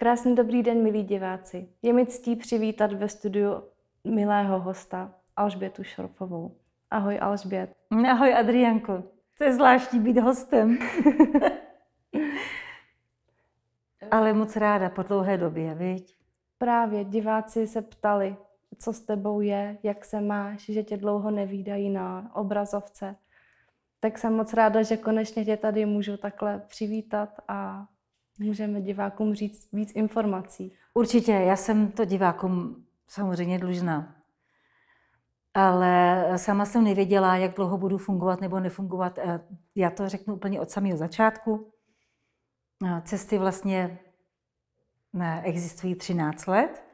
Krásný dobrý den, milí diváci. Je mi ctí přivítat ve studiu milého hosta Alžbětu Šorpovou. Ahoj Alžbět. Ahoj Adrianko. To je zvláštní být hostem. Ale moc ráda po dlouhé době, viď? Právě diváci se ptali, co s tebou je, jak se máš, že tě dlouho nevídají na obrazovce. Tak jsem moc ráda, že konečně tě tady můžu takhle přivítat a můžeme divákům říct víc informací. Určitě, já jsem to divákům samozřejmě dlužná. Ale sama jsem nevěděla, jak dlouho budu fungovat nebo nefungovat. Eh, já to řeknu úplně od samého začátku. Eh, cesty vlastně existují 13 let.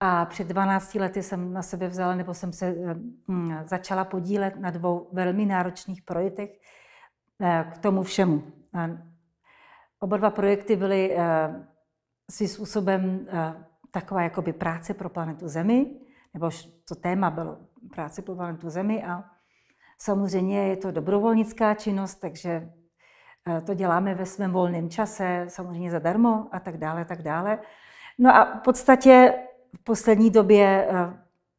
A před 12 lety jsem na sebe vzala, nebo jsem se eh, hm, začala podílet na dvou velmi náročných projektech k tomu všemu. Oba dva projekty byly eh, svým způsobem eh, taková jakoby práce pro planetu Zemi, nebo to téma bylo práce pro planetu Zemi a samozřejmě je to dobrovolnická činnost, takže eh, to děláme ve svém volném čase, samozřejmě zadarmo a tak dále, tak dále. No a v podstatě v poslední době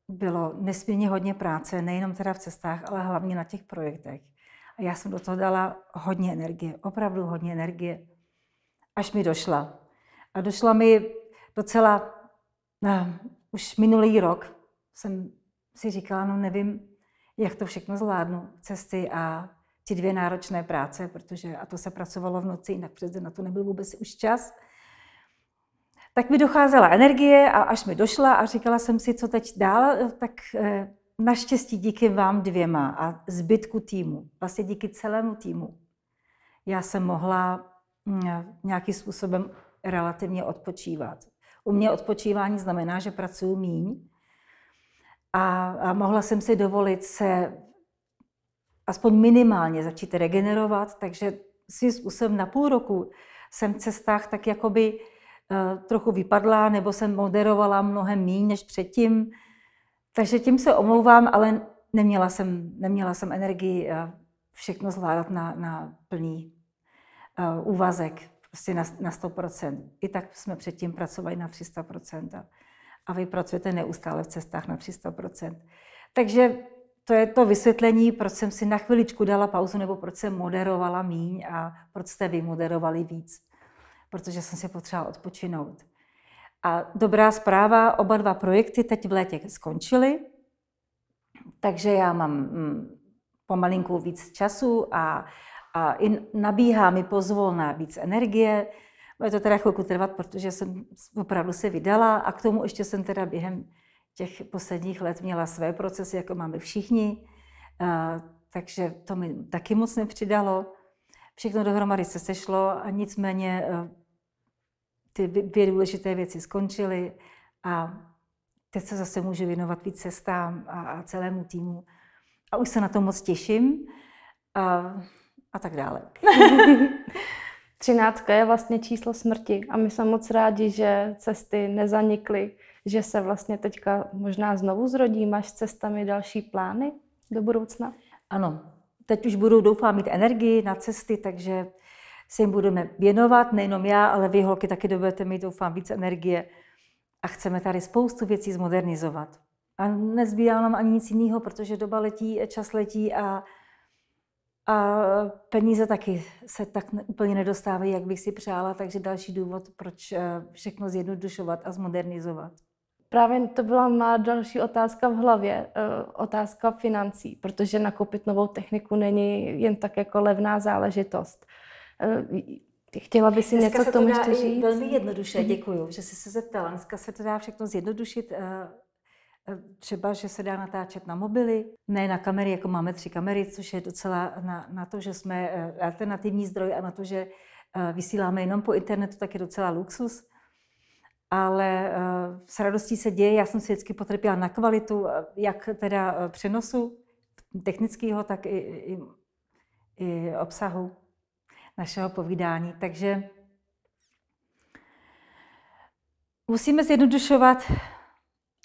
bylo nesmírně hodně práce, nejenom teda v cestách, ale hlavně na těch projektech. A já jsem do toho dala hodně energie, opravdu hodně energie až mi došla. A došla mi docela, no, už minulý rok jsem si říkala, no nevím, jak to všechno zvládnu, cesty a ty dvě náročné práce, protože a to se pracovalo v noci, jinak přece na to nebyl vůbec už čas. Tak mi docházela energie a až mi došla a říkala jsem si, co teď dál, tak eh, naštěstí díky vám dvěma a zbytku týmu, vlastně díky celému týmu, já jsem mohla Eh, nějakým způsobem relativně odpočívat. U mě odpočívání znamená, že pracuji míň a, a mohla jsem si dovolit se aspoň minimálně začít regenerovat, takže svým způsobem na půl roku jsem v cestách tak jakoby eh, trochu vypadla, nebo jsem moderovala mnohem méně než předtím. Takže tím se omlouvám, ale neměla jsem, neměla jsem energii eh, všechno zvládat na, na plný Eh, úvazek prostě na, na 100%. I tak jsme předtím pracovali na 300%. A vy pracujete neustále v cestách na 300%. Takže to je to vysvětlení, proč jsem si na chviličku dala pauzu, nebo proč jsem moderovala míň a proč jste vy moderovali víc. Protože jsem si potřebovala odpočinout. A dobrá zpráva, oba dva projekty teď v létě skončily, takže já mám mm, pomalinku víc času a a i nabíhá mi pozvolná víc energie. Bude to teda chvilku trvat, protože jsem opravdu se vydala a k tomu ještě jsem teda během těch posledních let měla své procesy, jako máme všichni, a, takže to mi taky moc nepřidalo. Všechno dohromady se sešlo a nicméně e, ty dvě důležité věci skončily a teď se zase můžu věnovat víc cestám a, a celému týmu. A už se na to moc těším. A a tak dále. Třináctka je vlastně číslo smrti a my jsme moc rádi, že cesty nezanikly, že se vlastně teďka možná znovu zrodí. Máš s cestami další plány do budoucna? Ano, teď už budu, doufám, mít energii na cesty, takže se jim budeme věnovat, nejenom já, ale vy holky taky budete mít, doufám, víc energie. A chceme tady spoustu věcí zmodernizovat. A nezbývá nám ani nic jiného, protože doba letí, čas letí a a peníze taky se tak úplně nedostávají, jak bych si přála, takže další důvod, proč eh, všechno zjednodušovat a zmodernizovat. Právě to byla má další otázka v hlavě, eh, otázka financí, protože nakoupit novou techniku není jen tak jako levná záležitost. Eh, chtěla by si něco k tomu ještě říct? Velmi jednoduše, mhm. děkuji, že jsi se zeptala. Dneska se to dá všechno zjednodušit Eh, třeba, že se dá natáčet na mobily, ne na kamery, jako máme tři kamery, což je docela na, na to, že jsme eh, alternativní zdroj a na to, že eh, vysíláme jenom po internetu, tak je docela luxus. Ale s radostí se děje, já jsem si vždycky potrpěla na kvalitu, jak teda přenosu technického, tak i, i, i obsahu našeho povídání. Takže musíme zjednodušovat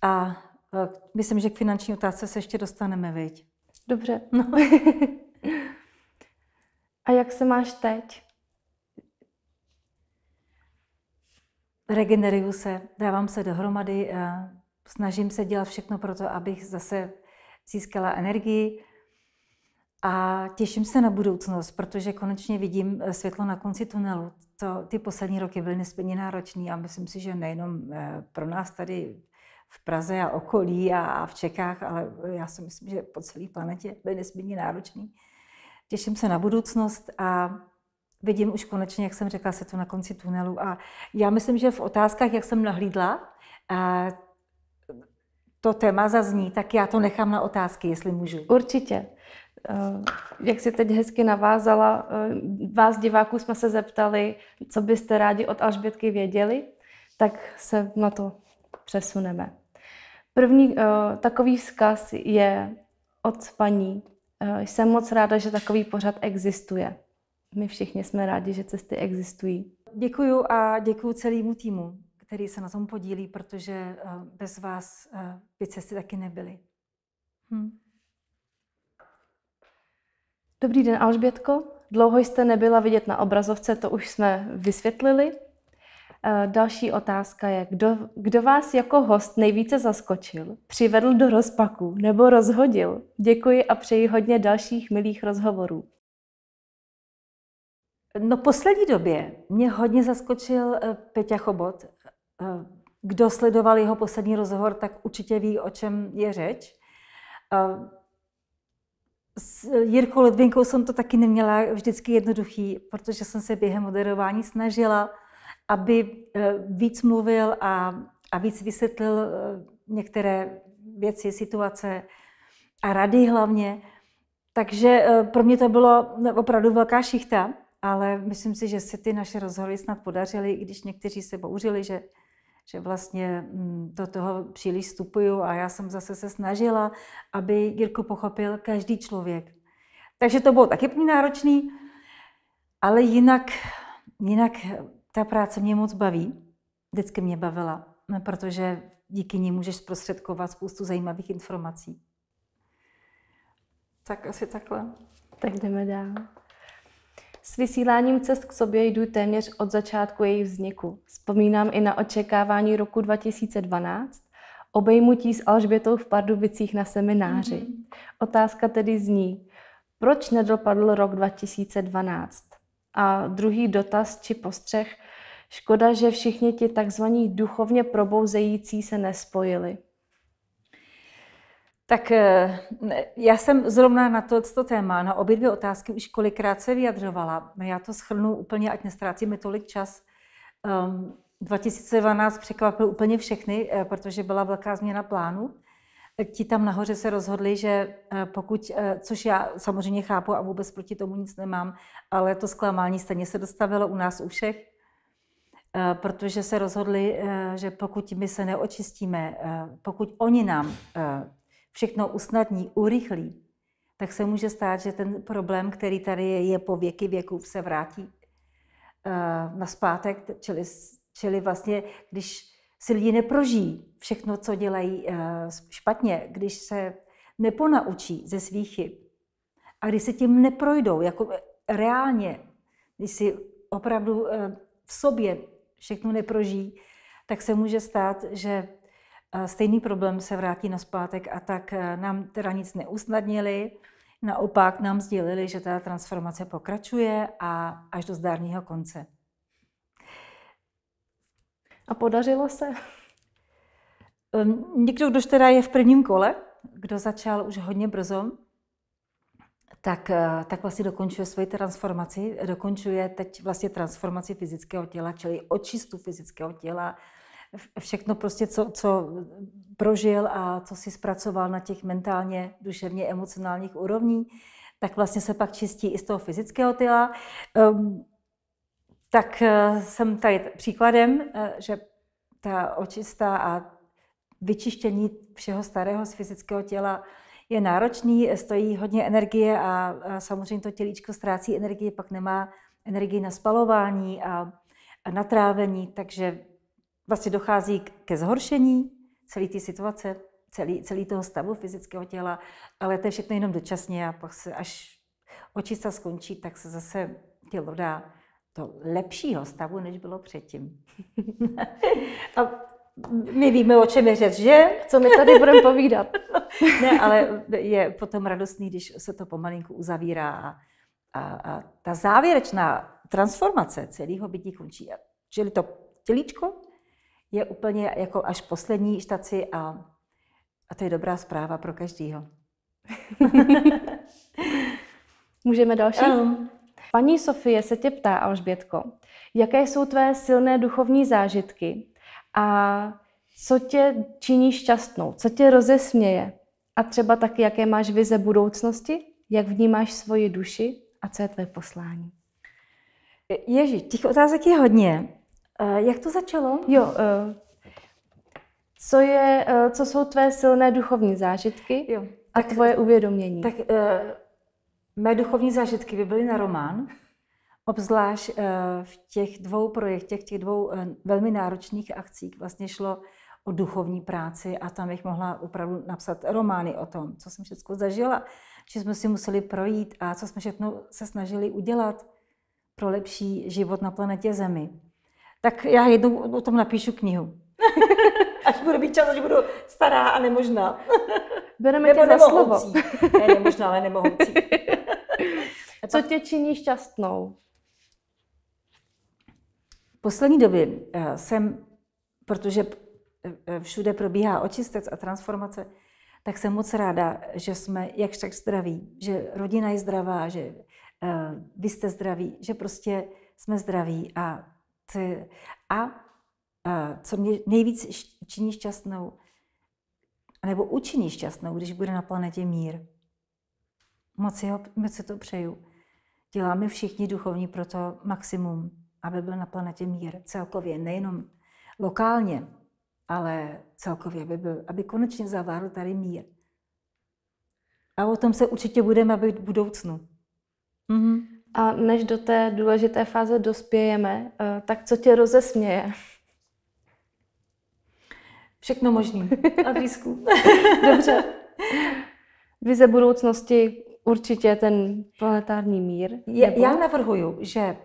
a Eh, myslím, že k finanční otázce se ještě dostaneme, viď? Dobře. No. A jak se máš teď? Regeneruju se, dávám se dohromady, a snažím se dělat všechno pro to, abych zase získala energii a těším se na budoucnost, protože konečně vidím eh, světlo na konci tunelu. To, ty poslední roky byly nesmírně náročné a myslím si, že nejenom eh, pro nás tady v Praze a okolí a, v Čechách, ale já si myslím, že po celé planetě byl nesmírně náročný. Těším se na budoucnost a vidím už konečně, jak jsem řekla, se to na konci tunelu. A já myslím, že v otázkách, jak jsem nahlídla, to téma zazní, tak já to nechám na otázky, jestli můžu. Určitě. Eh, jak si teď hezky navázala, eh, vás diváků jsme se zeptali, co byste rádi od Alžbětky věděli, tak se na to přesuneme. První eh, takový vzkaz je od paní. Eh, jsem moc ráda, že takový pořad existuje. My všichni jsme rádi, že cesty existují. Děkuju a děkuju celému týmu, který se na tom podílí, protože eh, bez vás by cesty taky nebyly. Hm. Dobrý den, Alžbětko. Dlouho jste nebyla vidět na obrazovce, to už jsme vysvětlili. Eh, další otázka je, kdo, kdo vás jako host nejvíce zaskočil, přivedl do rozpaku nebo rozhodil? Děkuji a přeji hodně dalších milých rozhovorů. No poslední době mě hodně zaskočil eh, Peťa Chobot. Eh, kdo sledoval jeho poslední rozhovor, tak určitě ví, o čem je řeč. S Jirkou Ledvinkou jsem to taky neměla vždycky jednoduchý, protože jsem se během moderování snažila aby eh, víc mluvil a, a víc vysvětlil eh, některé věci, situace a rady hlavně. Takže eh, pro mě to bylo opravdu velká šichta, ale myslím si, že se ty naše rozhovory snad podařily, i když někteří se bouřili, že, že vlastně mm, do toho příliš vstupuju a já jsem zase se snažila, aby Jirku pochopil každý člověk. Takže to bylo taky náročný, ale jinak, jinak ta práce mě moc baví, vždycky mě bavila, eh, protože díky ní můžeš zprostředkovat spoustu zajímavých informací. Tak asi takhle. Tak jdeme dál. S vysíláním cest k sobě jdu téměř od začátku jejich vzniku. Vzpomínám i na očekávání roku 2012, obejmutí s Alžbětou v Pardubicích na semináři. Mm-hmm. Otázka tedy zní, proč nedopadl rok 2012? A druhý dotaz či postřeh, Škoda, že všichni ti takzvaní duchovně probouzející se nespojili. Tak eh, já jsem zrovna na to, to téma, na obě dvě otázky už kolikrát se vyjadřovala. Já to schrnu úplně, ať nestrácíme tolik čas. Um, ehm, 2012 překvapil úplně všechny, eh, protože byla velká změna plánu. Eh, ti tam nahoře se rozhodli, že pokud, což já samozřejmě chápu a vůbec proti tomu nic nemám, ale to zklamání stejně se dostavilo u nás u všech, Eh, protože se rozhodli, eh, že pokud my se neočistíme, eh, pokud oni nám všechno usnadní, urychlí, tak se může stát, že ten problém, který tady je, je po věky věků, se vrátí na zpátek, čili, čili vlastně, když si lidi neprožijí všechno, co dělají špatně, když se neponaučí ze svých chyb a když se tím neprojdou, jako reálně, když si opravdu v sobě všechno neprožijí, tak se může stát, že eh, stejný problém se vrátí na zpátek a tak eh, nám teda nic neusnadnili. Naopak nám sdělili, že ta transformace pokračuje a až do zdárního konce. A podařilo se? Ehm, někdo, kdož teda je v prvním kole, kdo začal už hodně brzo, tak, eh, tak vlastně dokončuje svoji transformaci, dokončuje teď vlastně transformaci fyzického těla, čili očistu fyzického těla, všechno prostě, co, co prožil a co si zpracoval na těch mentálně, duševně, emocionálních úrovní, tak vlastně se pak čistí i z toho fyzického těla. Um, tak eh, jsem tady příkladem, eh, že ta očista a vyčištění všeho starého z fyzického těla je náročný, stojí hodně energie a, samozřejmě to tělíčko ztrácí energii, pak nemá energii na spalování a, natrávení, na trávení, takže vlastně dochází ke zhoršení celé té situace, celý, celý toho stavu fyzického těla, ale to je všechno jenom dočasně a pak se, až očista skončí, tak se zase tělo dá do lepšího stavu, než bylo předtím. a my víme, o čem je řeč, že? Co mi tady budeme povídat? ne, ale je potom radostný, když se to pomalinku uzavírá a, a, a ta závěrečná transformace celého bytí končí. Čili to tělíčko je úplně jako až poslední štaci a, a to je dobrá zpráva pro každýho. Můžeme další? Ano. Paní Sofie se tě ptá, Alžbětko, jaké jsou tvé silné duchovní zážitky a co tě činí šťastnou, co tě rozesměje a třeba taky, jaké máš vize budoucnosti, jak vnímáš svoji duši a co je tvé poslání. Ježíš, těch otázek je hodně. Eh, jak to začalo? Jo, eh, co, je, eh, co jsou tvé silné duchovní zážitky jo, tak, a tvoje uvědomění? Tak mé duchovní zážitky by byly na román. Obzvlášť eh, v těch dvou projektech, těch dvou eh, velmi náročných akcích vlastně šlo o duchovní práci a tam bych mohla opravdu napsat romány o tom, co jsem všechno zažila, či jsme si museli projít a co jsme všechno se snažili udělat pro lepší život na planetě Zemi. Tak já jednou o tom napíšu knihu. až budu být čas, až budu stará a nemožná. Bereme Nebo tě za slovo. ne, nemožná, ale nemohoucí. co tě činí šťastnou? V poslední době eh, jsem, protože eh, eh, všude probíhá očistec a transformace, tak jsem moc ráda, že jsme jak tak zdraví, že rodina je zdravá, že vy jste zdraví, že prostě jsme zdraví a, ty, a, a co mě nejvíc činí šťastnou, nebo učiní šťastnou, když bude na planetě mír. Moc, jeho, moc se to přeju. Děláme všichni duchovní pro to maximum aby byl na planetě mír celkově, nejenom lokálně, ale celkově, aby, byl, aby konečně zavádl tady mír. A o tom se určitě budeme bavit v budoucnu. Mm-hmm. A než do té důležité fáze dospějeme, eh, tak co tě rozesměje? Všechno možný. A blízku. Dobře. Vize budoucnosti určitě ten planetární mír. nebo... Já navrhuju, že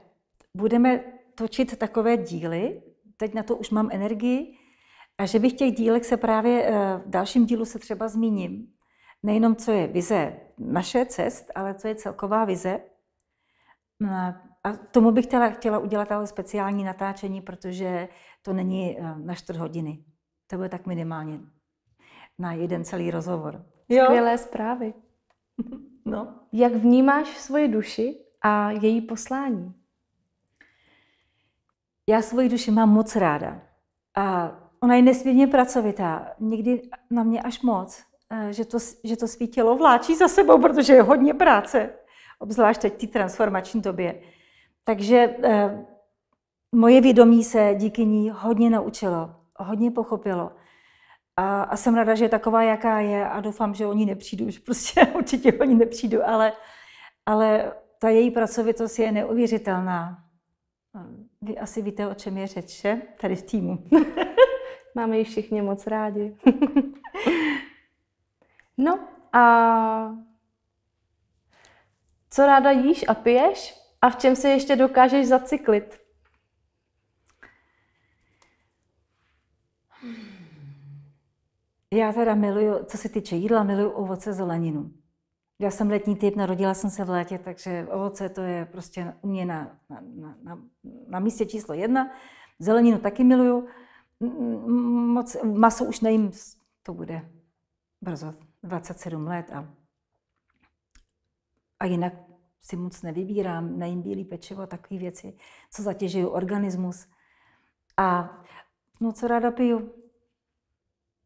budeme točit takové díly, teď na to už mám energii, a že bych těch dílek se právě eh, v dalším dílu se třeba zmíním. Nejenom, co je vize naše cest, ale co je celková vize. No, a tomu bych chtěla, chtěla udělat ale speciální natáčení, protože to není eh, na čtvrt hodiny. To bude tak minimálně na jeden celý rozhovor. Jo. Skvělé zprávy. no. Jak vnímáš svoji duši a její poslání? Já svoji duši mám moc ráda. A ona je nesmírně pracovitá. Někdy na mě až moc, eh, že to, že to svý tělo vláčí za sebou, protože je hodně práce. Obzvlášť teď ty transformační době. Takže eh, moje vědomí se díky ní hodně naučilo, hodně pochopilo. A, a jsem ráda, že je taková, jaká je a doufám, že oni nepřijdu, že prostě určitě oni nepřijdu, ale, ale ta její pracovitost je neuvěřitelná. Vy asi víte, o čem je řeč, tady v týmu. Máme ji všichni moc rádi. no a co ráda jíš a piješ a v čem se ještě dokážeš zacyklit? Já teda miluju, co se týče jídla, miluju ovoce zeleninu. Já jsem letní typ, narodila jsem se v létě, takže ovoce to je prostě u mě na, na, na, na místě číslo jedna. Zeleninu taky miluju. Moc, maso už nejím, to bude brzo 27 let a, a jinak si moc nevybírám, nejím bílý pečivo, takové věci, co zatěžují organismus. A no, co ráda piju,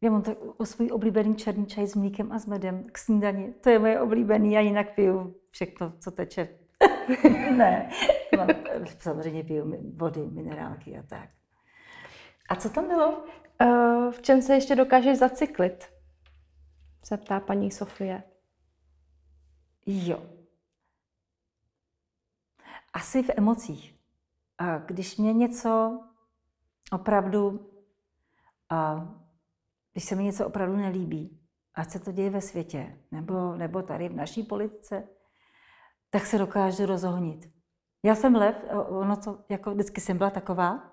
já mám tak svůj oblíbený černý čaj s mlíkem a s medem k snídani. To je moje oblíbený, já jinak piju všechno, co teče. ne, mám, no, samozřejmě piju vody, minerálky a tak. A co tam bylo? Uh, v čem se ještě dokážeš zacyklit? Se ptá paní Sofie. Jo. Asi v emocích. Eh, když mě něco opravdu uh, když se mi něco opravdu nelíbí, a se to děje ve světě, nebo, nebo tady v naší politice, tak se dokážu rozohnit. Já jsem lev, ono to, jako vždycky jsem byla taková,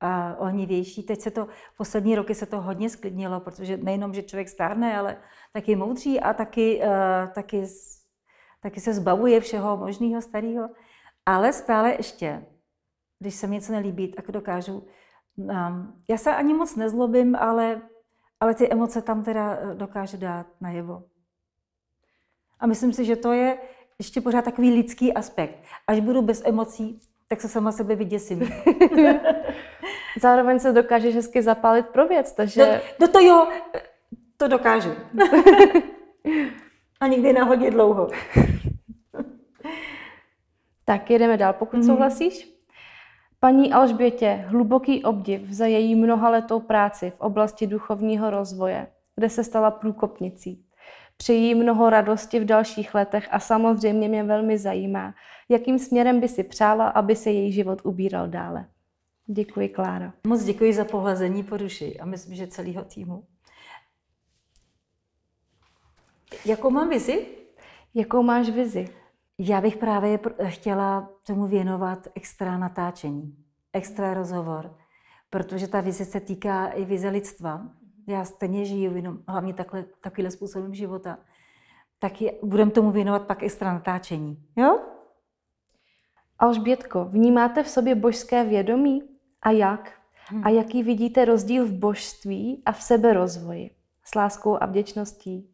a ohnivější. Teď se to, poslední roky se to hodně sklidnilo, protože nejenom, že člověk stárne, ale taky moudří a taky, uh, taky, taky se zbavuje všeho možného starého. Ale stále ještě, když se mi něco nelíbí, tak dokážu. Um, já se ani moc nezlobím, ale ale ty emoce tam teda eh, dokáže dát najevo. A myslím si, že to je ještě pořád takový lidský aspekt. Až budu bez emocí, tak se sama sebe vyděsím. Zároveň se dokáže hezky zapálit pro věc, takže... No, no to jo, to dokážu. A nikdy na hodně dlouho. tak jedeme dál, pokud mm. souhlasíš. Paní Alžbětě hluboký obdiv za její mnohaletou práci v oblasti duchovního rozvoje, kde se stala průkopnicí. Přeji mnoho radosti v dalších letech a samozřejmě mě velmi zajímá, jakým směrem by si přála, aby se její život ubíral dále. Děkuji, Klára. Moc děkuji za pohlazení po duši a myslím, že celého týmu. Jakou mám vizi? Jakou máš vizi? Já bych právě chtěla tomu věnovat extra natáčení, extra rozhovor, protože ta vize se týká i vize lidstva. Já stejně žiju jenom hlavně takhle, takovýhle způsobem života. Tak budeme tomu věnovat pak extra natáčení. Jo? Alžbětko, vnímáte v sobě božské vědomí? A jak? Hm. A jaký vidíte rozdíl v božství a v seberozvoji? S láskou a vděčností.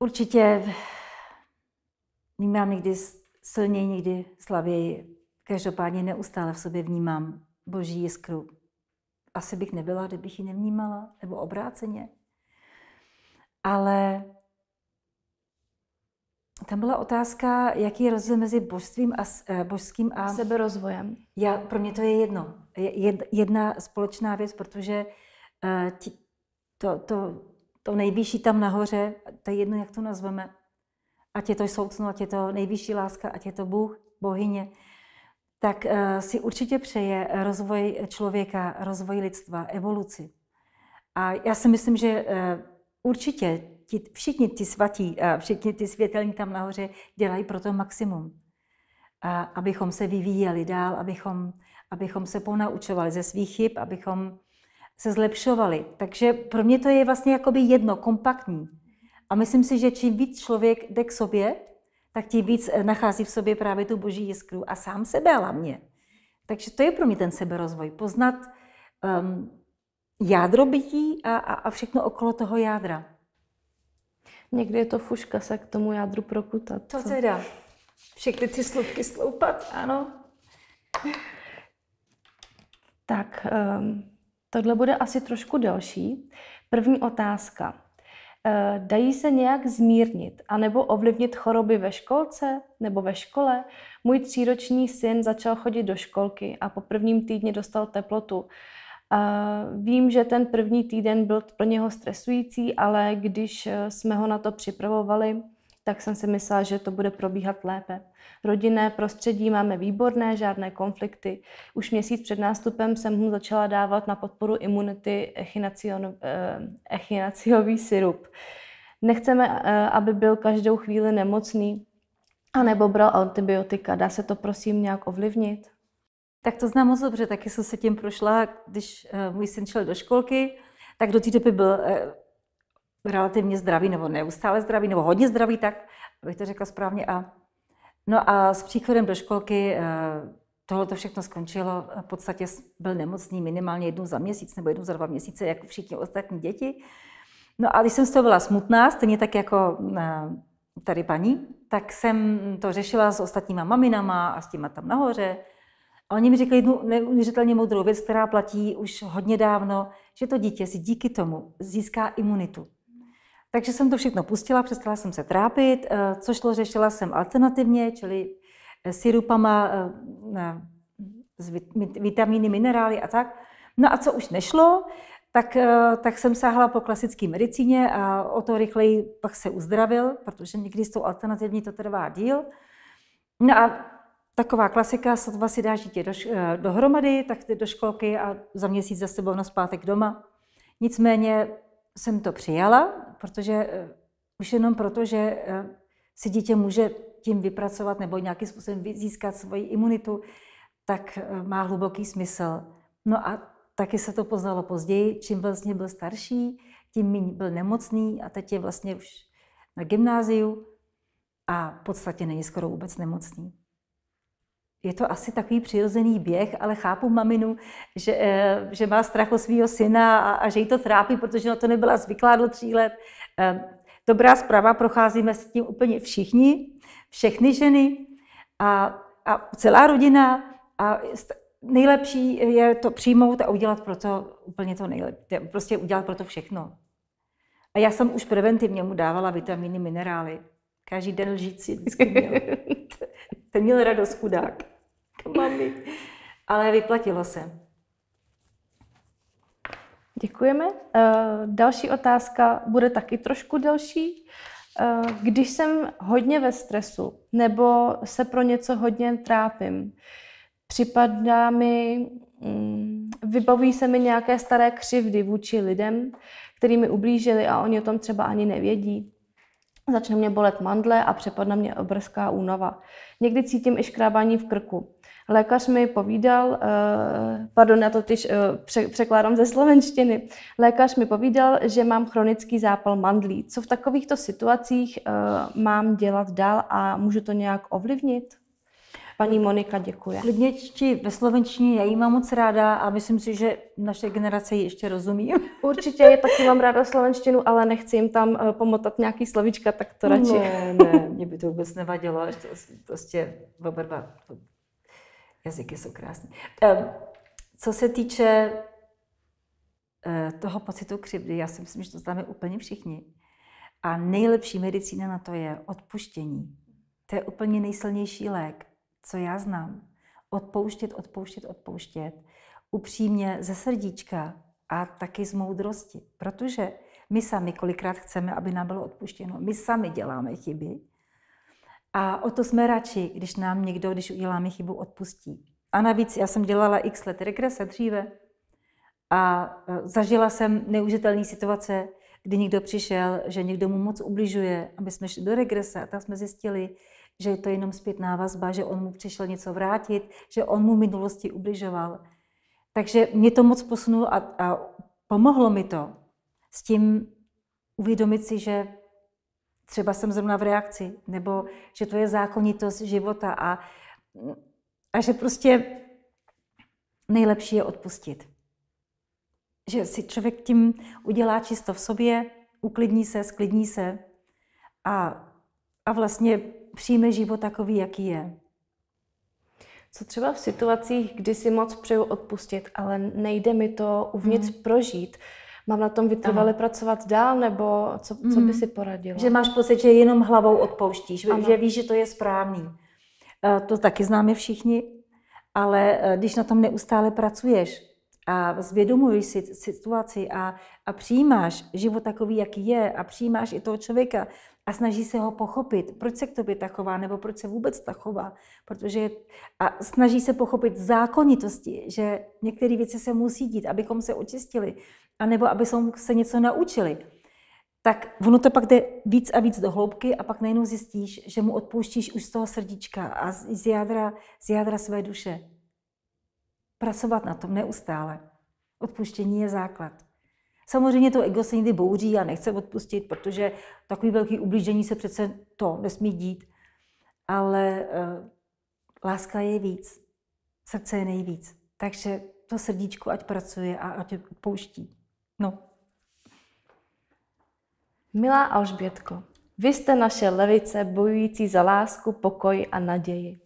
Určitě vnímám někdy silněji, někdy slaběji. Každopádně neustále v sobě vnímám boží jiskru. Asi bych nebyla, kdybych ji nevnímala, nebo obráceně. Ale tam byla otázka, jaký je rozdíl mezi božstvím a eh, božským a... Seberozvojem. Já, pro mě to je jedno. jedna společná věc, protože eh, to, to to nejvyšší tam nahoře, to je jedno, jak to nazveme, ať je to soucno, ať je to nejvyšší láska, ať je to Bůh, bohyně, tak eh, si určitě přeje rozvoj člověka, rozvoj lidstva, evoluci. A já si myslím, že eh, určitě ti, všichni ti svatí a eh, všichni ti světelní tam nahoře dělají pro to maximum. A abychom se vyvíjeli dál, abychom, abychom se ponaučovali ze svých chyb, abychom se zlepšovaly. Takže pro mě to je vlastně jakoby jedno, kompaktní. A myslím si, že čím víc člověk jde k sobě, tak tím víc eh, nachází v sobě právě tu boží jiskru a sám sebe mě. Takže to je pro mě ten seberozvoj. Poznat um, jádro bytí a, a, a všechno okolo toho jádra. Někdy je to fuška se k tomu jádru prokutat. To se teda. Všechny ty slupky sloupat, ano. Tak, um, Tohle bude asi trošku delší. První otázka. Eh, dají se nějak zmírnit anebo ovlivnit choroby ve školce nebo ve škole? Můj tříroční syn začal chodit do školky a po prvním týdně dostal teplotu. Eh, vím, že ten první týden byl pro něho stresující, ale když eh, jsme ho na to připravovali, tak jsem si myslela, že to bude probíhat lépe. Rodinné prostředí máme výborné, žádné konflikty. Už měsíc před nástupem jsem mu začala dávat na podporu imunity eh, echinaciový sirup. Nechceme, eh, aby byl každou chvíli nemocný, anebo bral antibiotika. Dá se to prosím nějak ovlivnit? Tak to znám moc dobře, taky jsem se tím prošla, když eh, můj syn šel do školky, tak do té doby byl relativně zdravý, nebo neustále zdravý, nebo hodně zdravý, tak abych to řekla správně. A, no a s příchodem do školky eh, tohle to všechno skončilo. V podstatě byl nemocný minimálně jednou za měsíc nebo jednou za dva měsíce, jako všichni ostatní děti. No a když jsem z toho byla smutná, stejně tak jako eh, tady paní, tak jsem to řešila s ostatníma maminama a s těma tam nahoře. A oni mi řekli jednu neuvěřitelně moudrou věc, která platí už hodně dávno, že to dítě si díky tomu získá imunitu. Takže jsem to všechno pustila, přestala jsem se trápit, eh, co šlo, řešila jsem alternativně, čili eh, sirupama eh, vitamíny, minerály a tak. No a co už nešlo, tak, tak jsem sáhla po klasické medicíně a o to rychleji pak se uzdravil, protože někdy s tou alternativní to trvá díl. No a taková klasika, sotva si dá dítě do, dohromady, tak ty do školky a za měsíc za sebou na zpátek doma. Nicméně jsem to přijala, protože eh, už jenom proto, že eh, si dítě může tím vypracovat nebo nějakým způsobem získat svoji imunitu, tak eh, má hluboký smysl. No a taky se to poznalo později, čím vlastně byl starší, tím méně byl nemocný a teď je vlastně už na gymnáziu a v podstatě není skoro vůbec nemocný je to asi takový přirozený běh, ale chápu maminu, že, eh, že má strach o svého syna a, a že jí to trápí, protože na to nebyla zvyklá do tří let. Ehm, dobrá zpráva, procházíme s tím úplně všichni, všechny ženy a, a celá rodina. A nejlepší je to přijmout a udělat pro to úplně to nejlepší, prostě udělat pro to všechno. A já jsem už preventivně mu dávala vitamíny, minerály. Každý den lžící vždycky měl. Ten měl radost chudák. Mami. Ale vyplatilo se. Děkujeme. Eh, další otázka bude taky trošku delší. Eh, když jsem hodně ve stresu nebo se pro něco hodně trápím, připadá mi, mm, vybavují se mi nějaké staré křivdy vůči lidem, který mi ublížili a oni o tom třeba ani nevědí. Začne mě bolet mandle a přepadne mě obrovská únava. Někdy cítím i škrábání v krku. Lékař mi povídal, eh, pardon, já to tyž eh, překládám ze slovenštiny, lékař mi povídal, že mám chronický zápal mandlí. Co v takovýchto situacích eh, mám dělat dál a můžu to nějak ovlivnit? Paní Monika děkuje. Klidně čti ve slovenštině, já ji mám moc ráda a myslím si, že naše generace ji ještě rozumí. Určitě, je taky mám ráda slovenštinu, ale nechci jim tam eh, pomotat nějaký slovička, tak to radši. No, ne, ne, mě by to vůbec nevadilo, prostě oba dva jazyky jsou krásné. Co se týče eh, toho pocitu křivdy, já si myslím, že to známe úplně všichni. A nejlepší medicína na to je odpuštění. To je úplně nejsilnější lék co já znám. Odpouštět, odpouštět, odpouštět. Upřímně ze srdíčka a taky z moudrosti. Protože my sami kolikrát chceme, aby nám bylo odpuštěno. My sami děláme chyby. A o to jsme radši, když nám někdo, když uděláme chybu, odpustí. A navíc já jsem dělala x let regrese dříve a e, zažila jsem neužitelné situace, kdy někdo přišel, že někdo mu moc ubližuje, aby jsme šli do regrese a tam jsme zjistili, že je to jenom zpětná vazba, že on mu přišel něco vrátit, že on mu minulosti ubližoval. Takže mě to moc posunulo a, a pomohlo mi to s tím uvědomit si, že třeba jsem zrovna v reakci, nebo že to je zákonitost života a, a že prostě nejlepší je odpustit. Že si člověk tím udělá čisto v sobě, uklidní se, sklidní se a, a vlastně přijme život takový, jaký je. Co třeba v situacích, kdy si moc přeju odpustit, ale nejde mi to uvnitř mm. prožít, mám na tom vytrvale Aha. pracovat dál, nebo co, hmm. co by mhm. si poradila? Že máš pocit, že jenom hlavou odpouštíš, ano. že víš, že to je správný. Eh, to taky známe všichni, ale eh, když na tom neustále pracuješ a zvědomuješ si situaci a, a přijímáš život takový, jaký je a přijímáš i toho člověka, a snaží se ho pochopit, proč se k tobě tak chová, nebo proč se vůbec tak chová. Protože, a snaží se pochopit zákonitosti, že některé věci se musí dít, abychom se očistili, anebo abychom se něco naučili. Tak ono to pak jde víc a víc do hloubky a pak najednou zjistíš, že mu odpouštíš už z toho srdíčka a z jádra, z jádra své duše. Pracovat na tom neustále. Odpuštění je základ. Samozřejmě to ego se někdy bouří a nechce odpustit, protože takový velký ublížení se přece to nesmí dít. Ale uh, láska je víc, srdce je nejvíc. Takže to srdíčko ať pracuje a ať pouští. No. Milá Alžbětko, vy jste naše levice bojující za lásku, pokoj a naději.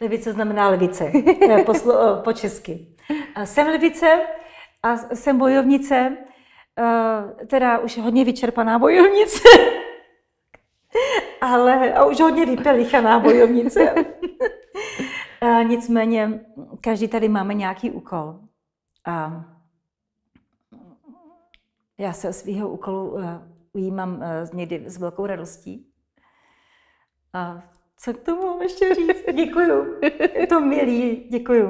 Levice znamená levice, po, po česky. Jsem levice a jsem bojovnice Eh, teda už hodně vyčerpaná bojovnice. Ale a už hodně vypelichaná bojovnice. Eh, nicméně, každý tady máme nějaký úkol. A já se svého úkolu eh, ujímám někdy s velkou radostí. A co k tomu mám ještě říct? Děkuju. Je to milý, děkuju.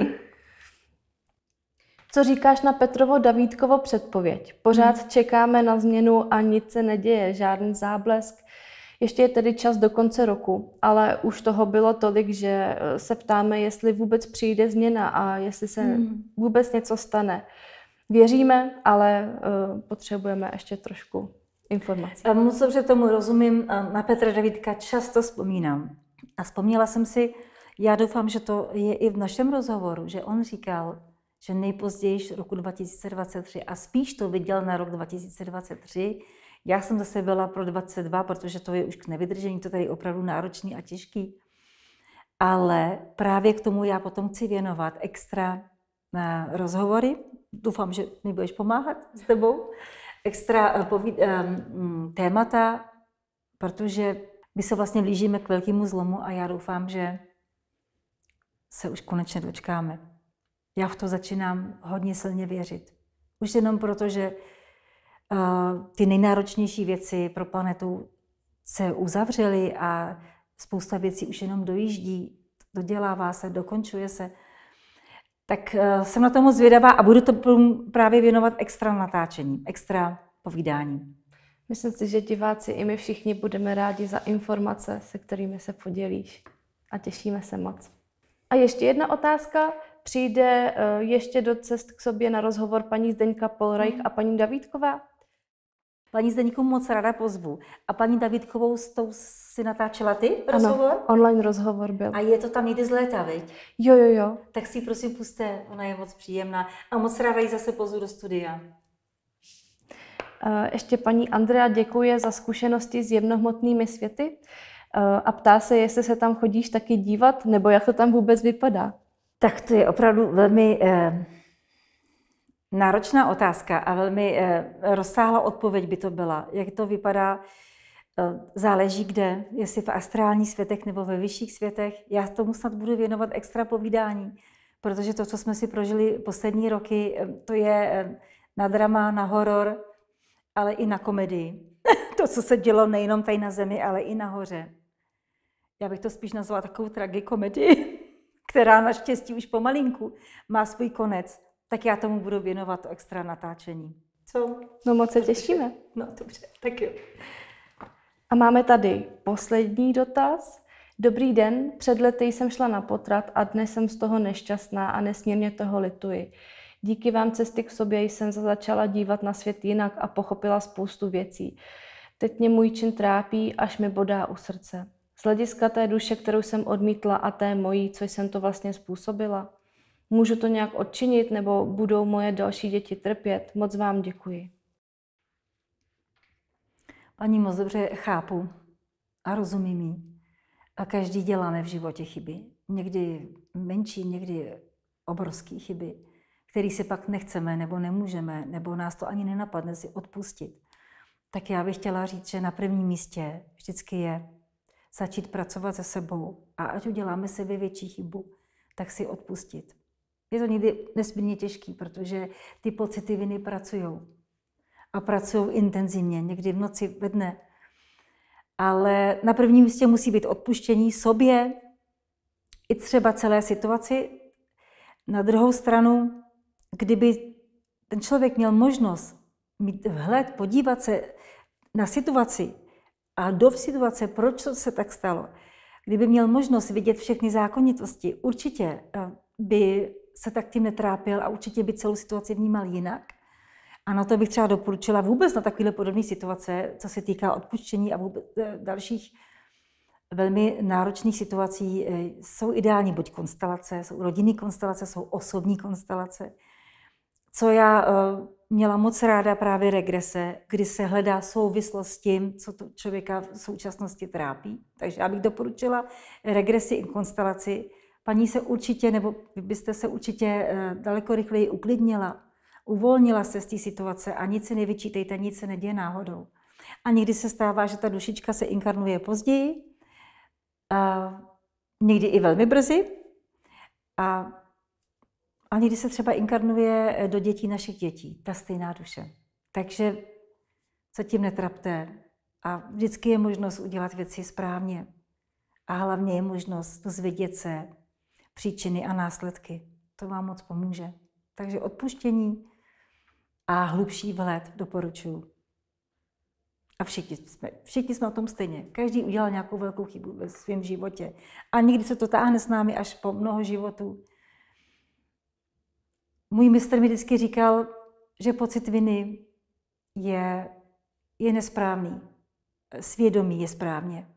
Co říkáš na Petrovo Davídkovo předpověď? Pořád hmm. čekáme na změnu a nic se neděje, žádný záblesk. Ještě je tedy čas do konce roku, ale už toho bylo tolik, že eh, se ptáme, jestli vůbec přijde změna a jestli se hmm. vůbec něco stane. Věříme, ale uh, potřebujeme ještě trošku informací. Eh, moc dobře tomu rozumím. Na Petra Davidka často vzpomínám. A vzpomněla jsem si, já doufám, že to je i v našem rozhovoru, že on říkal, že nejpozději roku 2023 a spíš to viděl na rok 2023. Já jsem zase byla pro 22, protože to je už k nevydržení, to tady je opravdu náročný a těžký. Ale právě k tomu já potom chci věnovat extra eh, rozhovory. Doufám, že mi budeš pomáhat s tebou. Extra eh, povíd, eh, mm, témata, protože my se vlastně blížíme k velkému zlomu a já doufám, že se už konečně dočkáme. Já v to začínám hodně silně věřit. Už jenom proto, že uh, ty nejnáročnější věci pro planetu se uzavřely a spousta věcí už jenom dojíždí, dodělává se, dokončuje se. Tak uh, jsem na to moc zvědavá a budu to právě věnovat extra natáčení, extra povídání. Myslím si, že diváci i my všichni budeme rádi za informace, se kterými se podělíš. A těšíme se moc. A ještě jedna otázka přijde eh, ještě do cest k sobě na rozhovor paní Zdeňka Polreich mhm. a paní Davídková? Paní Zdeňku moc ráda pozvu. A paní Davidkovou s tou si natáčela ty rozhovor? Ano, online rozhovor byl. A je to tam někdy z léta, viď? Jo, jo, jo. Tak si ji prosím puste, ona je moc příjemná. A moc ráda ji zase pozvu do studia. Eh, ještě paní Andrea děkuje za zkušenosti s jemnohmotnými světy eh, a ptá se, jestli se tam chodíš taky dívat, nebo jak to tam vůbec vypadá. Tak to je opravdu velmi eh, náročná otázka a velmi eh, rozsáhlá odpověď by to byla. Jak to vypadá, eh, záleží kde, jestli v astrálních světech nebo ve vyšších světech. Já tomu snad budu věnovat extra povídání, protože to, co jsme si prožili poslední roky, eh, to je eh, na drama, na horor, ale i na komedii. to, co se dělo nejenom tady na zemi, ale i nahoře. Já bych to spíš nazvala takovou tragikomedii která naštěstí už pomalinku má svůj konec, tak já tomu budu věnovat extra natáčení. Co? No moc se těšíme. No dobře, tak jo. A máme tady poslední dotaz. Dobrý den, před lety jsem šla na potrat a dnes jsem z toho nešťastná a nesmírně toho lituji. Díky vám cesty k sobě jsem se začala dívat na svět jinak a pochopila spoustu věcí. Teď mě můj čin trápí, až mi bodá u srdce hlediska té duše, kterou jsem odmítla a té mojí, co jsem to vlastně způsobila? Můžu to nějak odčinit nebo budou moje další děti trpět? Moc vám děkuji. Paní moc dobře chápu a rozumím jí. A každý děláme v životě chyby. Někdy menší, někdy obrovské chyby, které si pak nechceme nebo nemůžeme, nebo nás to ani nenapadne si odpustit. Tak já bych chtěla říct, že na prvním místě vždycky je začít pracovat se sebou. A ať uděláme sebe větší chybu, tak si odpustit. Je to někdy nesmírně těžký, protože ty pocity viny pracují. A pracují intenzivně, někdy v noci, ve dne. Ale na prvním místě musí být odpuštění sobě, i třeba celé situaci. Na druhou stranu, kdyby ten člověk měl možnost mít vhled, podívat se na situaci, a do situace, proč se tak stalo. Kdyby měl možnost vidět všechny zákonitosti, určitě eh, by se tak tím netrápil a určitě by celou situaci vnímal jinak. A na to bych třeba doporučila vůbec na takovéhle podobné situace, co se týká odpuštění a vůbec eh, dalších velmi náročných situací, eh, jsou ideální buď konstelace, jsou rodinné konstelace, jsou osobní konstelace co já eh, měla moc ráda právě regrese, kdy se hledá souvislost s tím, co to člověka v současnosti trápí. Takže já bych doporučila regresi i konstelaci. Paní se určitě, nebo byste se určitě eh, daleko rychleji uklidnila, uvolnila se z té situace a nic si nevyčítejte, nic se neděje náhodou. A někdy se stává, že ta dušička se inkarnuje později, a někdy i velmi brzy. A a někdy se třeba inkarnuje eh, do dětí našich dětí, ta stejná duše. Takže co tím netrapte a vždycky je možnost udělat věci správně. A hlavně je možnost zvědět se příčiny a následky. To vám moc pomůže. Takže odpuštění a hlubší vhled doporučuji. A všichni jsme, všichni jsme o tom stejně. Každý udělal nějakou velkou chybu ve svém životě. A nikdy se to táhne s námi až po mnoho životů. Můj mistr mi vždycky říkal, že pocit viny je, je nesprávný. Svědomí je správně.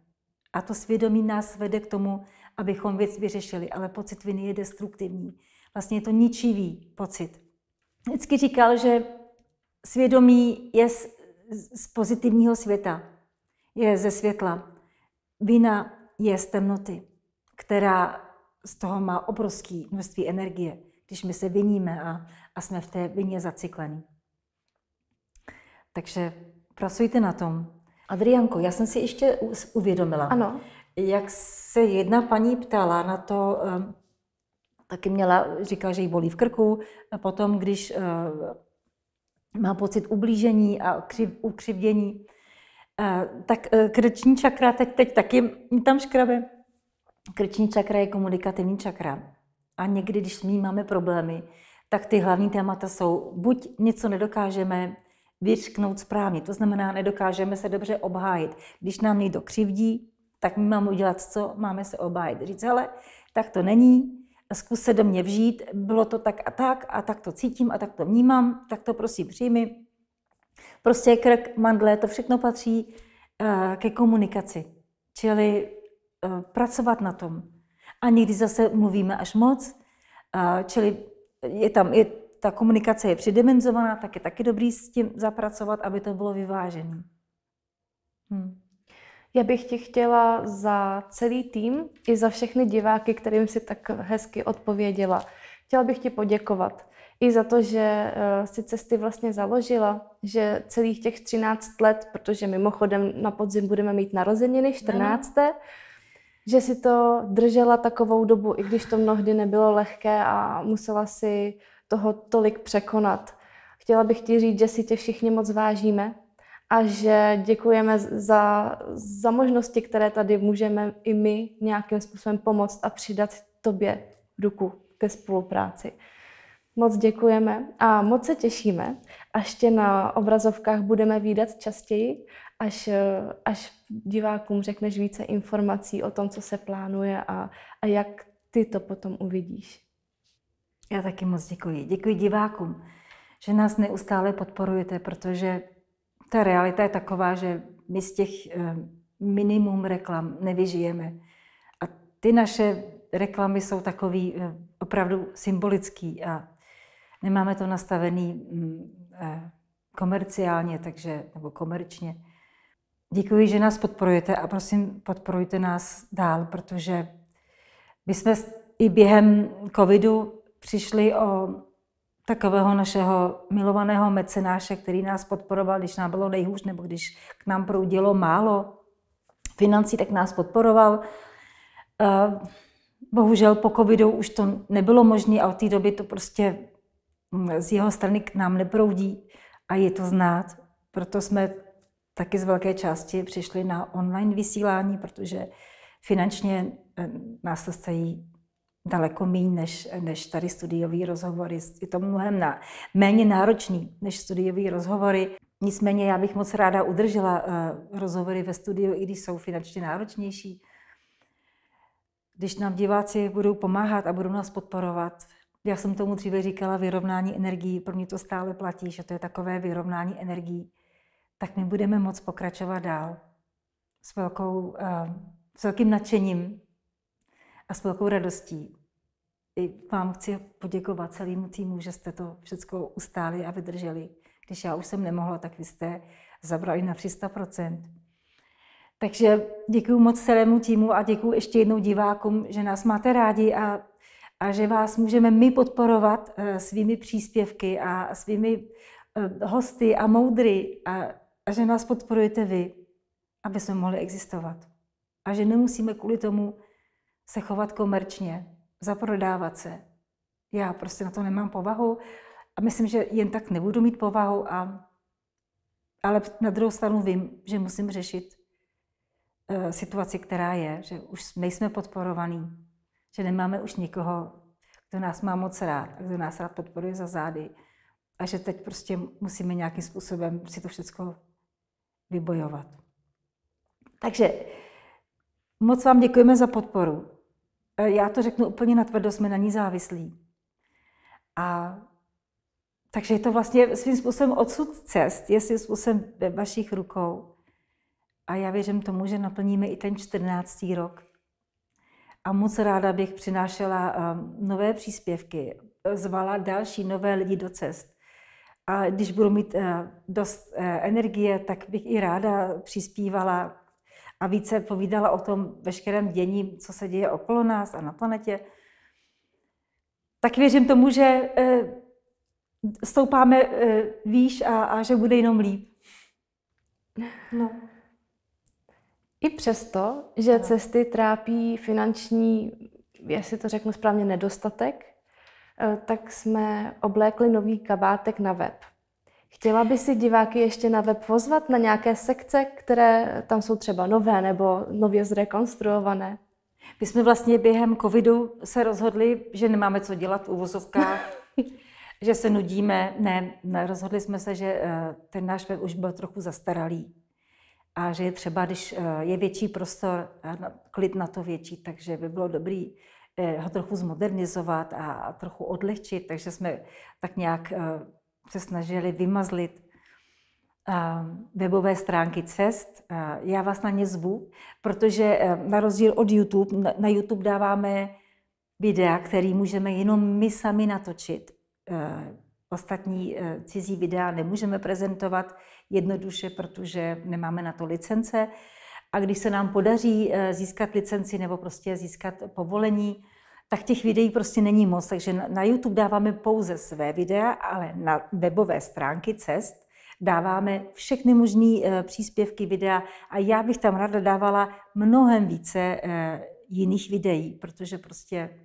A to svědomí nás vede k tomu, abychom věc vyřešili, ale pocit viny je destruktivní. Vlastně je to ničivý pocit. Vždycky říkal, že svědomí je z, z pozitivního světa, je ze světla. Vina je z temnoty, která z toho má obrovské množství energie když my se viníme a, a jsme v té vině zaciklení. Takže pracujte na tom. Adrianko, já jsem si ještě uvědomila, ano. jak se jedna paní ptala na to, eh, taky měla, říkala, že jí bolí v krku, a potom, když eh, má pocit ublížení a křiv, ukřivdění, eh, tak krční čakra, teď, teď taky tam škrabe. Krční čakra je komunikativní čakra a někdy, když s ní máme problémy, tak ty hlavní témata jsou, buď něco nedokážeme vyřknout správně, to znamená, nedokážeme se dobře obhájit. Když nám někdo křivdí, tak my máme udělat co? Máme se obhájit. Říct, hele, tak to není, zkus se do mě vžít, bylo to tak a tak, a tak to cítím, a tak to vnímám, tak to prosím přijmi. Prostě krk, mandle, to všechno patří eh, ke komunikaci. Čili eh, pracovat na tom a někdy zase mluvíme až moc, čili je tam, je, ta komunikace je předimenzovaná, tak je taky dobrý s tím zapracovat, aby to bylo vyvážené. Hm. Já bych ti chtěla za celý tým i za všechny diváky, kterým si tak hezky odpověděla. Chtěla bych ti poděkovat i za to, že eh, si cesty vlastně založila, že celých těch 13 let, protože mimochodem na podzim budeme mít narozeniny 14. Ano že si to držela takovou dobu, i když to mnohdy nebylo lehké a musela si toho tolik překonat. Chtěla bych ti říct, že si tě všichni moc vážíme a že děkujeme za, za možnosti, které tady můžeme i my nějakým způsobem pomoct a přidat tobě ruku ke spolupráci. Moc děkujeme a moc se těšíme, až tě na obrazovkách budeme výdat častěji až, eh, až divákům řekneš více informací o tom, co se plánuje a, a jak ty to potom uvidíš. Já taky moc děkuji. Děkuji divákům, že nás neustále podporujete, protože ta realita je taková, že my z těch eh, minimum reklam nevyžijeme. A ty naše reklamy jsou takový eh, opravdu symbolický a nemáme to nastavený mm, komerciálně, takže, nebo komerčně. Děkuji, že nás podporujete a prosím, podporujte nás dál, protože my jsme i během covidu přišli o takového našeho milovaného mecenáše, který nás podporoval, když nám bylo nejhůř, nebo když k nám proudilo málo financí, tak nás podporoval. Eh, bohužel po covidu už to nebylo možné a od té doby to prostě z jeho strany k nám neproudí a je to znát. Proto jsme taky z velké části přišli na online vysílání, protože finančně eh, nás to stojí daleko méně než, než tady studiový rozhovory. Je to mnohem na, méně náročný než studiový rozhovory. Nicméně já bych moc ráda udržela uh, rozhovory ve studiu, i když jsou finančně náročnější. Když nám diváci budou pomáhat a budou nás podporovat, já jsem tomu dříve říkala vyrovnání energií, pro mě to stále platí, že to je takové vyrovnání energií tak my budeme moc pokračovat dál s, velkou, eh, s velkým nadšením a s velkou radostí. I vám chci poděkovat celému týmu, že jste to všechno ustáli a vydrželi. Když já už jsem nemohla, tak vy jste zabrali na 300%. Takže děkuji moc celému týmu a děkuji ještě jednou divákům, že nás máte rádi a, a že vás můžeme my podporovat eh, svými příspěvky a svými eh, hosty a moudry a a že nás podporujete vy, aby jsme mohli existovat. A že nemusíme kvůli tomu se chovat komerčně, zaprodávat se. Já prostě na to nemám povahu a myslím, že jen tak nebudu mít povahu, a, ale na druhou stranu vím, že musím řešit e, situaci, která je, že už nejsme podporovaní, že nemáme už nikoho, kdo nás má moc rád a kdo nás rád podporuje za zády a že teď prostě musíme nějakým způsobem si to všechno vybojovat. Takže moc vám děkujeme za podporu. E, já to řeknu úplně na tvrdost, jsme na ní závislí. A takže je to vlastně svým způsobem odsud cest, je svým způsobem ve vašich rukou. A já věřím tomu, že naplníme i ten 14. rok. A moc ráda bych přinášela e, nové příspěvky, e, zvala další nové lidi do cest a když budu mít eh, dost eh, energie, tak bych i ráda přispívala a více povídala o tom veškerém dění, co se děje okolo nás a na planetě. Tak věřím tomu, že eh, stoupáme výš a, a že bude jenom líp. No. I přesto, že cesty trápí finanční, jestli to řeknu správně, nedostatek, Eh, tak jsme oblékli nový kabátek na web. Chtěla by si diváky ještě na web pozvat na nějaké sekce, které tam jsou třeba nové nebo nově zrekonstruované? My jsme vlastně během covidu se rozhodli, že nemáme co dělat v uvozovkách, že se nudíme. Ne, ne, rozhodli jsme se, že eh, ten náš web už byl trochu zastaralý a že je třeba, když eh, je větší prostor, klid na to větší, takže by bylo dobrý Eh, ho trochu zmodernizovat a trochu odlehčit, takže jsme tak nějak eh, se snažili vymazlit ehm, webové stránky cest. Eh, já vás na ně zvu, protože na rozdíl od YouTube, na YouTube dáváme videa, které můžeme jenom my sami natočit. Ostatní cizí videa nemůžeme prezentovat jednoduše, protože nemáme na to licence. A když se nám podaří eh, získat licenci nebo prostě získat povolení, tak těch videí prostě není moc, takže na YouTube dáváme pouze své videa, ale na webové stránky cest dáváme všechny možné eh, příspěvky, videa a já bych tam ráda dávala mnohem více eh, jiných videí, protože prostě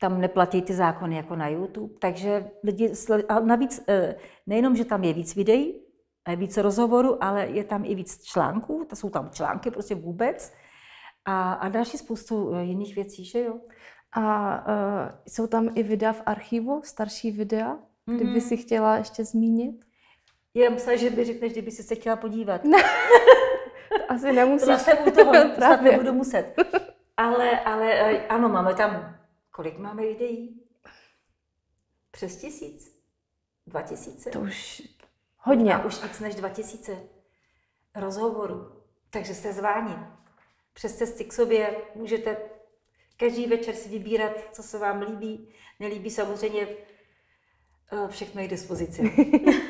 tam neplatí ty zákony jako na YouTube, takže lidi, a navíc nejenom, že tam je víc videí, víc rozhovorů, ale je tam i víc článků, to jsou tam články prostě vůbec a, a další spoustu eh, jiných věcí, že jo. A uh, jsou tam i videa v archivu, starší videa, mm-hmm. kdyby mhm. si chtěla ještě zmínit. Já myslím, že by řekneš, kdyby si se chtěla podívat. to asi nemusíš. To zase u toho Právě. nebudu muset. Ale, ale eh, ano, máme tam, kolik máme videí? Přes tisíc? Dva tisíce? To už Hodně. A už víc než 2000 rozhovorů. Takže jste zváni. Přes cesty k sobě můžete každý večer si vybírat, co se vám líbí. Nelíbí samozřejmě eh, všechno je k dispozici.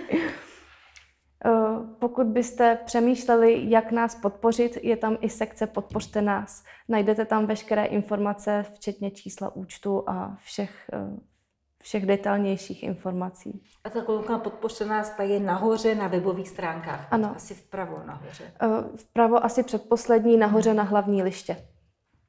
Eh, pokud byste přemýšleli, jak nás podpořit, je tam i sekce Podpořte nás. Najdete tam veškeré informace, včetně čísla účtu a všech eh, všech detailnějších informací. A ta kolonka podpořte nás, tady nahoře na webových stránkách. Ano. Asi vpravo nahoře. Eh, vpravo asi předposlední, nahoře na hlavní liště.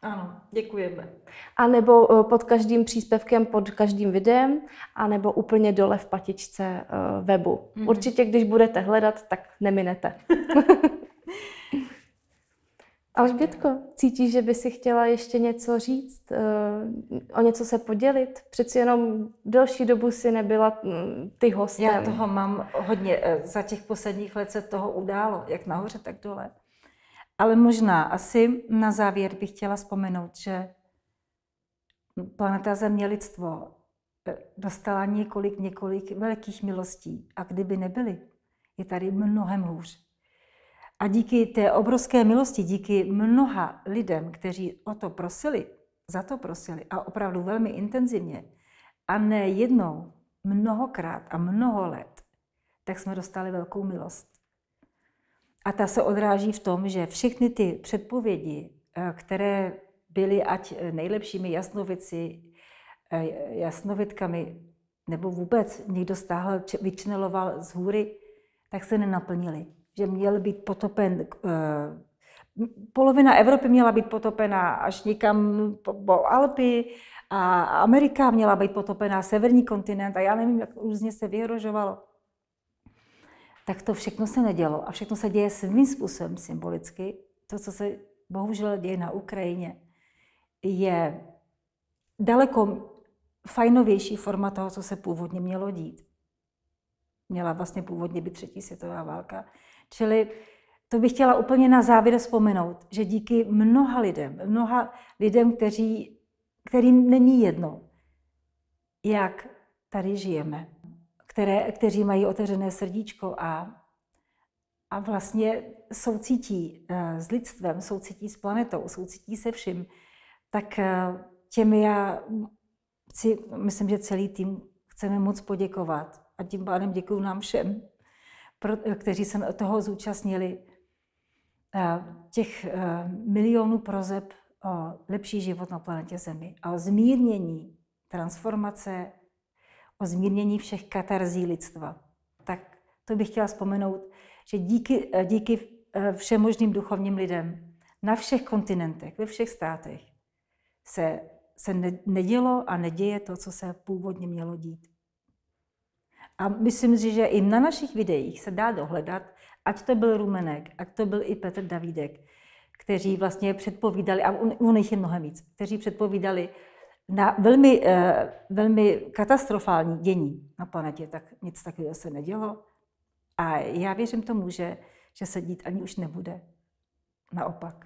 Ano, děkujeme. A nebo eh, pod každým příspěvkem, pod každým videem, a nebo úplně dole v patičce eh, webu. Mm-hmm. Určitě, když budete hledat, tak neminete. Alžbětko, cítíš, že by si chtěla ještě něco říct, eh, o něco se podělit? Přeci jenom delší dobu si nebyla mm, ty hostem. Já toho mám hodně, eh, za těch posledních let se toho událo, jak nahoře, tak dole. Ale možná asi na závěr bych chtěla vzpomenout, že planeta Země lidstvo eh, dostala několik, několik velkých milostí a kdyby nebyly, je tady mnohem hůř. A díky té obrovské milosti, díky mnoha lidem, kteří o to prosili, za to prosili a opravdu velmi intenzivně, a ne jednou, mnohokrát a mnoho let, tak jsme dostali velkou milost. A ta se odráží v tom, že všechny ty předpovědi, eh, které byly ať eh, nejlepšími jasnovici, eh, jasnovitkami, nebo vůbec někdo stáhl, vyčneloval z hůry, tak se nenaplnily že měl být potopen eh, polovina Evropy měla být potopena až někam po Alpy a Amerika měla být potopena, severní kontinent a já nevím, jak různě se vyhrožovalo. Tak to všechno se nedělo a všechno se děje svým způsobem symbolicky. To, co se bohužel děje na Ukrajině, je daleko fajnovější forma toho, co se původně mělo dít. Měla vlastně původně být třetí světová válka Čili to bych chtěla úplně na závěr vzpomenout, že díky mnoha lidem, mnoha lidem, kteří, kterým není jedno, jak tady žijeme, které, kteří mají otevřené srdíčko a, a vlastně soucítí eh, s lidstvem, soucítí s planetou, soucítí se vším, tak eh, těm já si, myslím, že celý tým chceme moc poděkovat. A tím pádem děkuji nám všem pro, eh, kteří se toho zúčastnili, eh, těch eh, milionů prozeb o lepší život na planetě Zemi a o zmírnění transformace, o zmírnění všech katarzí lidstva. Tak to bych chtěla vzpomenout, že díky, díky všem možným duchovním lidem na všech kontinentech, ve všech státech se, se nedělo a neděje to, co se původně mělo dít. A myslím si, že i na našich videích se dá dohledat, ať to byl Rumenek, ať to byl i Petr Davídek, kteří vlastně předpovídali, a u nich je mnohem víc, kteří předpovídali na velmi, eh, velmi katastrofální dění na planetě, tak nic takového se nedělo. A já věřím tomu, že, že se dít ani už nebude. Naopak.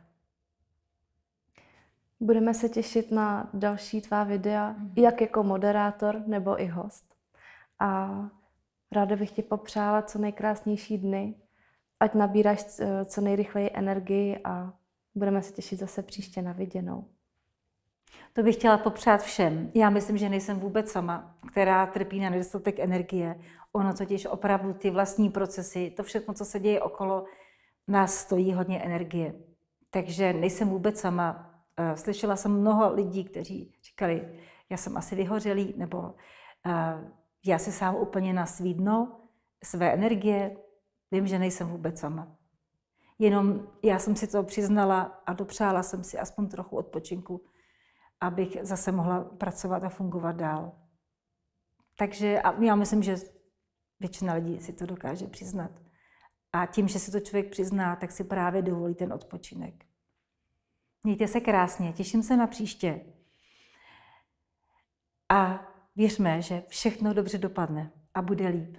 Budeme se těšit na další tvá videa, mhm. jak jako moderátor nebo i host. A Ráda bych ti popřála co nejkrásnější dny, ať nabíráš eh, co nejrychleji energii a budeme se těšit zase příště na viděnou. To bych chtěla popřát všem. Já myslím, že nejsem vůbec sama, která trpí na nedostatek energie. Ono totiž opravdu ty vlastní procesy, to všechno, co se děje okolo, nás stojí hodně energie. Takže nejsem vůbec sama. Eh, slyšela jsem mnoho lidí, kteří říkali, já jsem asi vyhořelý, nebo eh, já se sám úplně na svý dno, své energie, vím, že nejsem vůbec sama. Jenom já jsem si to přiznala a dopřála jsem si aspoň trochu odpočinku, abych zase mohla pracovat a fungovat dál. Takže a já myslím, že většina lidí si to dokáže přiznat. A tím, že si to člověk přizná, tak si právě dovolí ten odpočinek. Mějte se krásně, těším se na příště. A Věřme, že všechno dobře dopadne a bude líp.